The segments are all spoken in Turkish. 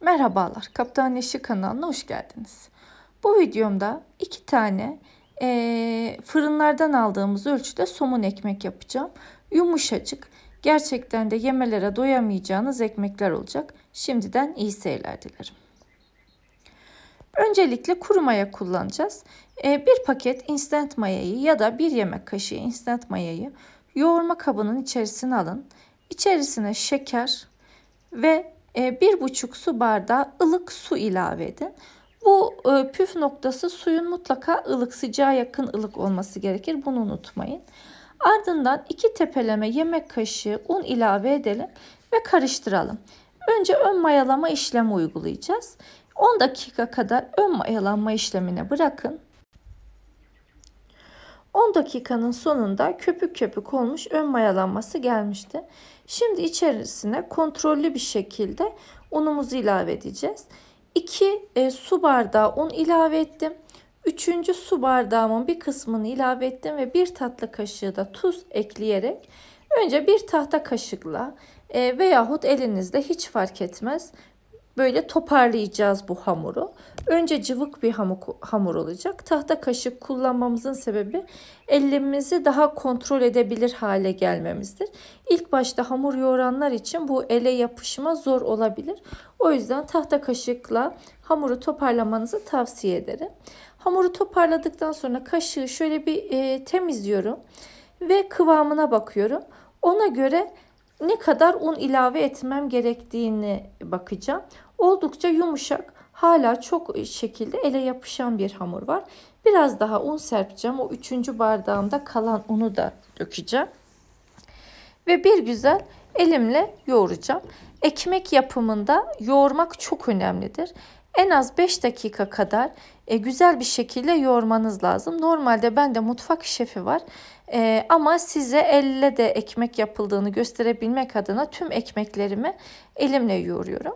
Merhabalar, Kaptan Yeşil kanalına hoş geldiniz. Bu videomda iki tane e, fırınlardan aldığımız ölçüde somun ekmek yapacağım. Yumuşacık, gerçekten de yemelere doyamayacağınız ekmekler olacak. Şimdiden iyi seyirler dilerim. Öncelikle kuru maya kullanacağız. E, bir paket instant mayayı ya da bir yemek kaşığı instant mayayı yoğurma kabının içerisine alın. İçerisine şeker ve ee, bir buçuk su bardağı ılık su ilave edin. Bu e, püf noktası suyun mutlaka ılık sıcağa yakın ılık olması gerekir. Bunu unutmayın. Ardından iki tepeleme yemek kaşığı un ilave edelim ve karıştıralım. Önce ön mayalama işlemi uygulayacağız. 10 dakika kadar ön mayalanma işlemine bırakın. 10 dakikanın sonunda köpük köpük olmuş ön mayalanması gelmişti. Şimdi içerisine kontrollü bir şekilde unumuzu ilave edeceğiz. 2 e, su bardağı un ilave ettim. 3. su bardağımın bir kısmını ilave ettim ve 1 tatlı kaşığı da tuz ekleyerek önce bir tahta kaşıkla e, veyahut elinizde hiç fark etmez böyle toparlayacağız bu hamuru. Önce cıvık bir hamur, hamur olacak. Tahta kaşık kullanmamızın sebebi elimizi daha kontrol edebilir hale gelmemizdir. İlk başta hamur yoğuranlar için bu ele yapışma zor olabilir. O yüzden tahta kaşıkla hamuru toparlamanızı tavsiye ederim. Hamuru toparladıktan sonra kaşığı şöyle bir e, temizliyorum ve kıvamına bakıyorum. Ona göre ne kadar un ilave etmem gerektiğini bakacağım. Oldukça yumuşak, hala çok şekilde ele yapışan bir hamur var. Biraz daha un serpeceğim. O üçüncü bardağımda kalan unu da dökeceğim. Ve bir güzel elimle yoğuracağım. Ekmek yapımında yoğurmak çok önemlidir. En az 5 dakika kadar e, güzel bir şekilde yoğurmanız lazım. Normalde ben de mutfak şefi var e, ama size elle de ekmek yapıldığını gösterebilmek adına tüm ekmeklerimi elimle yoğuruyorum.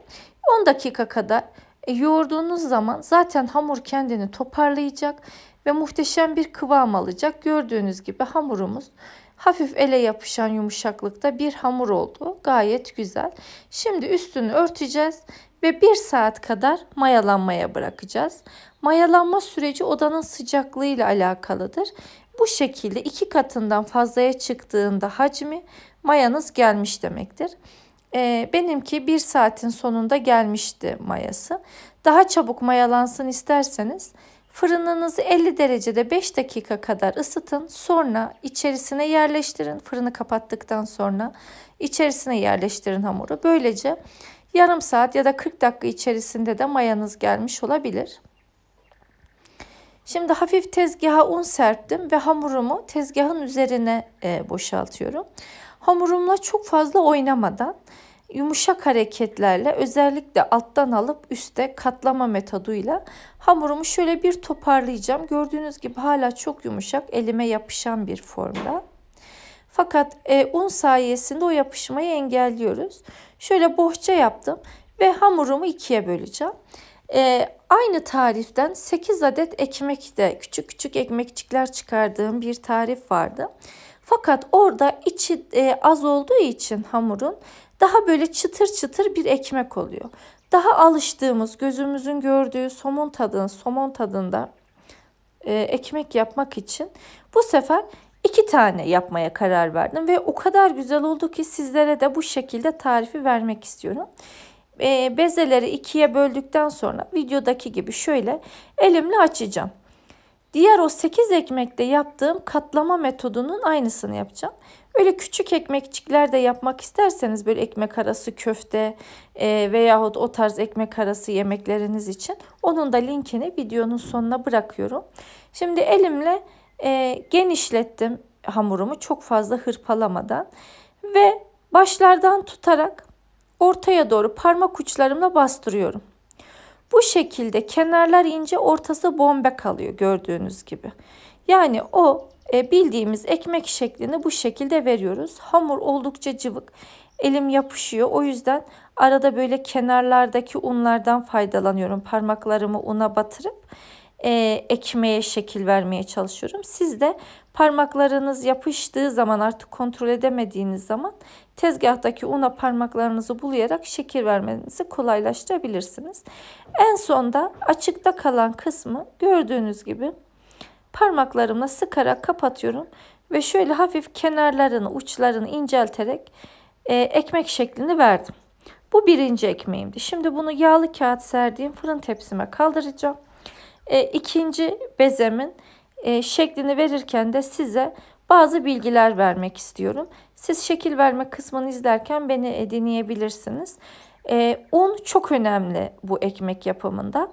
10 dakika kadar e, yoğurduğunuz zaman zaten hamur kendini toparlayacak ve muhteşem bir kıvam alacak. Gördüğünüz gibi hamurumuz hafif ele yapışan yumuşaklıkta bir hamur oldu. Gayet güzel. Şimdi üstünü örteceğiz ve 1 saat kadar mayalanmaya bırakacağız. Mayalanma süreci odanın sıcaklığıyla alakalıdır. Bu şekilde iki katından fazlaya çıktığında hacmi mayanız gelmiş demektir. E, benimki bir saatin sonunda gelmişti mayası. Daha çabuk mayalansın isterseniz fırınınızı 50 derecede 5 dakika kadar ısıtın. Sonra içerisine yerleştirin. Fırını kapattıktan sonra içerisine yerleştirin hamuru. Böylece yarım saat ya da 40 dakika içerisinde de mayanız gelmiş olabilir. Şimdi hafif tezgaha un serptim ve hamurumu tezgahın üzerine e, boşaltıyorum. Hamurumla çok fazla oynamadan yumuşak hareketlerle özellikle alttan alıp üste katlama metoduyla hamurumu şöyle bir toparlayacağım. Gördüğünüz gibi hala çok yumuşak elime yapışan bir formda. Fakat e, un sayesinde o yapışmayı engelliyoruz. Şöyle bohça yaptım ve hamurumu ikiye böleceğim. E, aynı tariften 8 adet ekmek de küçük küçük ekmekçikler çıkardığım bir tarif vardı. Fakat orada içi e, az olduğu için hamurun daha böyle çıtır çıtır bir ekmek oluyor. Daha alıştığımız, gözümüzün gördüğü somon tadın, somon tadında e, ekmek yapmak için bu sefer iki tane yapmaya karar verdim ve o kadar güzel oldu ki sizlere de bu şekilde tarifi vermek istiyorum. E, bezeleri ikiye böldükten sonra videodaki gibi şöyle elimle açacağım. Diğer o 8 ekmekte yaptığım katlama metodunun aynısını yapacağım. Böyle küçük ekmekçikler de yapmak isterseniz böyle ekmek arası köfte e, veyahut o tarz ekmek arası yemekleriniz için onun da linkini videonun sonuna bırakıyorum. Şimdi elimle e, genişlettim hamurumu çok fazla hırpalamadan ve başlardan tutarak ortaya doğru parmak uçlarımla bastırıyorum. Bu şekilde kenarlar ince ortası bombe kalıyor gördüğünüz gibi. Yani o e, bildiğimiz ekmek şeklini bu şekilde veriyoruz. Hamur oldukça cıvık. Elim yapışıyor. O yüzden arada böyle kenarlardaki unlardan faydalanıyorum. Parmaklarımı una batırıp e, ekmeğe şekil vermeye çalışıyorum. Siz de parmaklarınız yapıştığı zaman artık kontrol edemediğiniz zaman tezgahtaki una parmaklarınızı bulayarak şekil vermenizi kolaylaştırabilirsiniz. En sonda açıkta kalan kısmı gördüğünüz gibi parmaklarımla sıkarak kapatıyorum ve şöyle hafif kenarlarını uçlarını incelterek e, ekmek şeklini verdim. Bu birinci ekmeğimdi. Şimdi bunu yağlı kağıt serdiğim fırın tepsime kaldıracağım e, ikinci bezemin e, şeklini verirken de size bazı bilgiler vermek istiyorum. Siz şekil verme kısmını izlerken beni e, E, un çok önemli bu ekmek yapımında.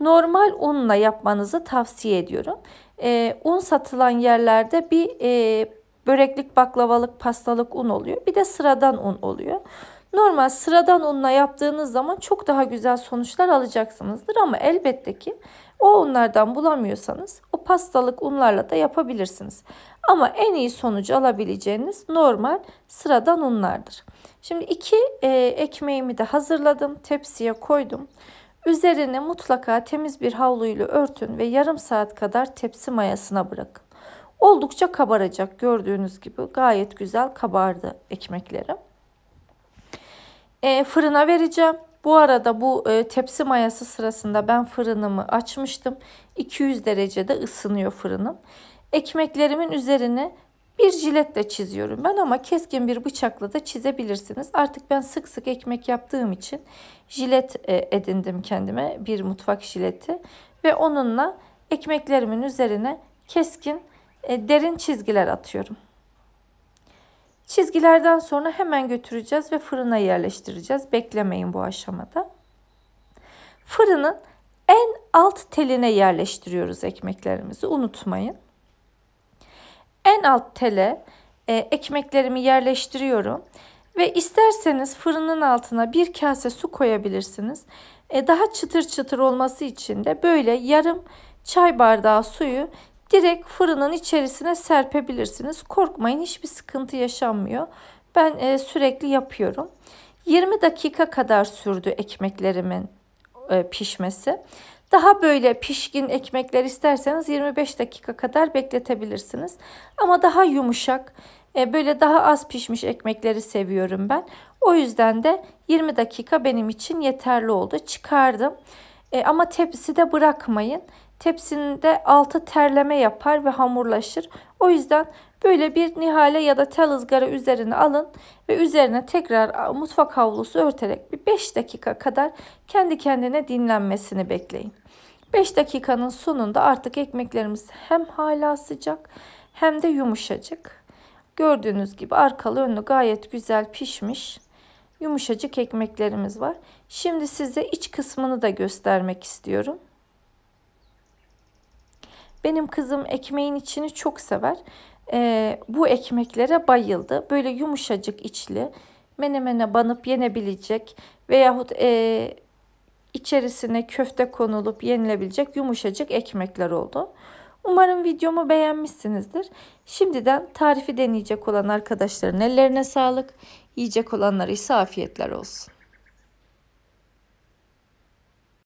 Normal unla yapmanızı tavsiye ediyorum. E, un satılan yerlerde bir e, böreklik, baklavalık, pastalık un oluyor. Bir de sıradan un oluyor. Normal sıradan unla yaptığınız zaman çok daha güzel sonuçlar alacaksınızdır ama elbette ki o unlardan bulamıyorsanız o pastalık unlarla da yapabilirsiniz. Ama en iyi sonucu alabileceğiniz normal sıradan unlardır. Şimdi iki e, ekmeğimi de hazırladım. Tepsiye koydum. Üzerini mutlaka temiz bir havluyla örtün ve yarım saat kadar tepsi mayasına bırakın. Oldukça kabaracak gördüğünüz gibi gayet güzel kabardı ekmeklerim. E, fırına vereceğim. Bu arada bu e, tepsi mayası sırasında ben fırınımı açmıştım. 200 derecede ısınıyor fırınım. Ekmeklerimin üzerine bir jiletle çiziyorum ben ama keskin bir bıçakla da çizebilirsiniz. Artık ben sık sık ekmek yaptığım için jilet e, edindim kendime bir mutfak jileti ve onunla ekmeklerimin üzerine keskin e, derin çizgiler atıyorum. Çizgilerden sonra hemen götüreceğiz ve fırına yerleştireceğiz. Beklemeyin bu aşamada. Fırının en alt teline yerleştiriyoruz ekmeklerimizi unutmayın. En alt tele e, ekmeklerimi yerleştiriyorum ve isterseniz fırının altına bir kase su koyabilirsiniz. E, daha çıtır çıtır olması için de böyle yarım çay bardağı suyu direkt fırının içerisine serpebilirsiniz. Korkmayın hiçbir sıkıntı yaşanmıyor. Ben e, sürekli yapıyorum. 20 dakika kadar sürdü ekmeklerimin e, pişmesi. Daha böyle pişkin ekmekler isterseniz 25 dakika kadar bekletebilirsiniz. Ama daha yumuşak, e, böyle daha az pişmiş ekmekleri seviyorum ben. O yüzden de 20 dakika benim için yeterli oldu. Çıkardım. E, ama tepsi de bırakmayın. Tepsinde altı terleme yapar ve hamurlaşır. O yüzden böyle bir nihale ya da tel ızgara üzerine alın ve üzerine tekrar mutfak havlusu örterek bir 5 dakika kadar kendi kendine dinlenmesini bekleyin. 5 dakikanın sonunda artık ekmeklerimiz hem hala sıcak hem de yumuşacık. Gördüğünüz gibi arkalı önlü gayet güzel pişmiş yumuşacık ekmeklerimiz var. Şimdi size iç kısmını da göstermek istiyorum. Benim kızım ekmeğin içini çok sever. E, bu ekmeklere bayıldı. Böyle yumuşacık içli, menemene banıp yenebilecek veyahut e, içerisine köfte konulup yenilebilecek yumuşacık ekmekler oldu. Umarım videomu beğenmişsinizdir. Şimdiden tarifi deneyecek olan arkadaşların ellerine sağlık. Yiyecek olanlara ise afiyetler olsun.